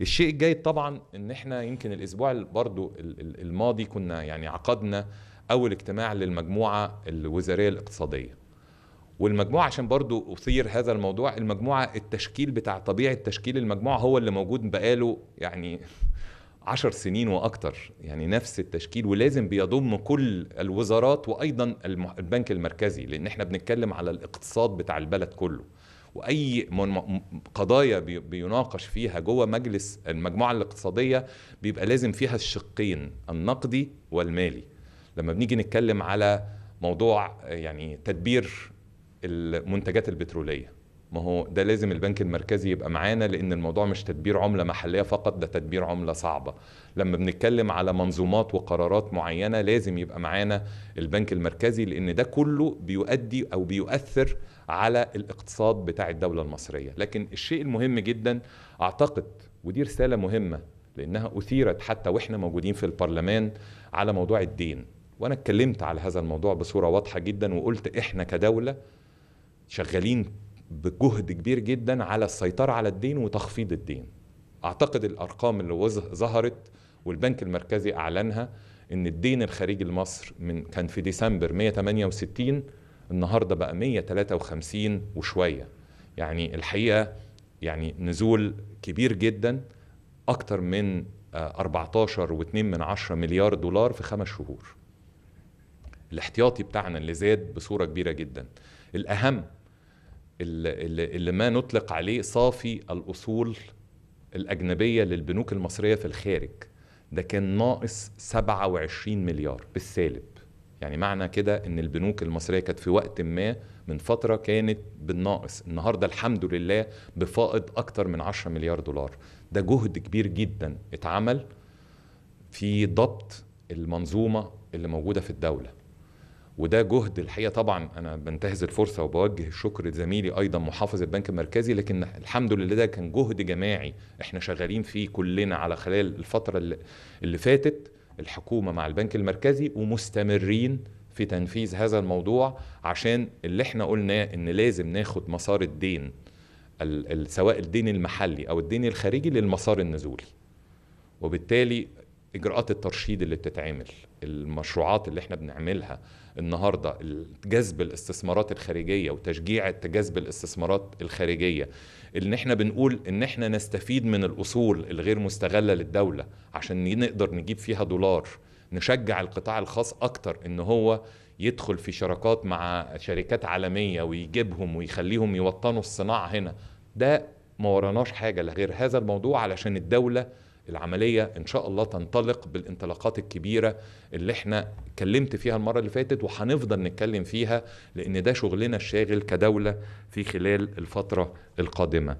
الشيء الجيد طبعا ان احنا يمكن الاسبوع برضو الماضي كنا يعني عقدنا اول اجتماع للمجموعه الوزاريه الاقتصاديه والمجموعه عشان برضو اثير هذا الموضوع المجموعه التشكيل بتاع طبيعه تشكيل المجموعه هو اللي موجود بقاله يعني عشر سنين واكتر يعني نفس التشكيل ولازم بيضم كل الوزارات وايضا البنك المركزي لان احنا بنتكلم على الاقتصاد بتاع البلد كله واي قضايا بيناقش فيها جوه مجلس المجموعه الاقتصاديه بيبقى لازم فيها الشقين النقدي والمالي لما بنيجي نتكلم على موضوع يعني تدبير المنتجات البتروليه ما هو ده لازم البنك المركزي يبقى معانا لان الموضوع مش تدبير عمله محليه فقط ده تدبير عمله صعبه لما بنتكلم على منظومات وقرارات معينه لازم يبقى معانا البنك المركزي لان ده كله بيؤدي او بيؤثر على الاقتصاد بتاع الدوله المصريه لكن الشيء المهم جدا اعتقد ودي رساله مهمه لانها اثيرت حتى واحنا موجودين في البرلمان على موضوع الدين وانا اتكلمت على هذا الموضوع بصوره واضحه جدا وقلت احنا كدوله شغالين بجهد كبير جدا على السيطرة على الدين وتخفيض الدين أعتقد الأرقام اللي ظهرت والبنك المركزي أعلنها إن الدين الخارجي لمصر من كان في ديسمبر 168 النهارده بقى 153 وشوية يعني الحقيقة يعني نزول كبير جدا أكتر من 14 آه، و2 من 10 مليار دولار في خمس شهور الاحتياطي بتاعنا اللي زاد بصورة كبيرة جدا الأهم اللي ما نطلق عليه صافي الأصول الأجنبية للبنوك المصرية في الخارج ده كان ناقص 27 مليار بالسالب يعني معنى كده ان البنوك المصريه كانت في وقت ما من فتره كانت بالناقص النهارده الحمد لله بفائض اكتر من 10 مليار دولار ده جهد كبير جدا اتعمل في ضبط المنظومه اللي موجوده في الدوله وده جهد الحقيقه طبعا انا بنتهز الفرصه وبوجه الشكر لزميلي ايضا محافظ البنك المركزي لكن الحمد لله ده كان جهد جماعي احنا شغالين فيه كلنا على خلال الفتره اللي, فاتت الحكومه مع البنك المركزي ومستمرين في تنفيذ هذا الموضوع عشان اللي احنا قلناه ان لازم ناخد مسار الدين سواء الدين المحلي او الدين الخارجي للمسار النزولي وبالتالي اجراءات الترشيد اللي بتتعمل المشروعات اللي احنا بنعملها النهارده جذب الاستثمارات الخارجيه وتشجيع جذب الاستثمارات الخارجيه ان احنا بنقول ان احنا نستفيد من الاصول الغير مستغله للدوله عشان نقدر نجيب فيها دولار نشجع القطاع الخاص اكتر ان هو يدخل في شراكات مع شركات عالميه ويجيبهم ويخليهم يوطنوا الصناعه هنا ده ما وراناش حاجه لغير هذا الموضوع علشان الدوله العملية إن شاء الله تنطلق بالانطلاقات الكبيرة اللي احنا اتكلمت فيها المرة اللي فاتت وهنفضل نتكلم فيها لأن ده شغلنا الشاغل كدولة في خلال الفترة القادمة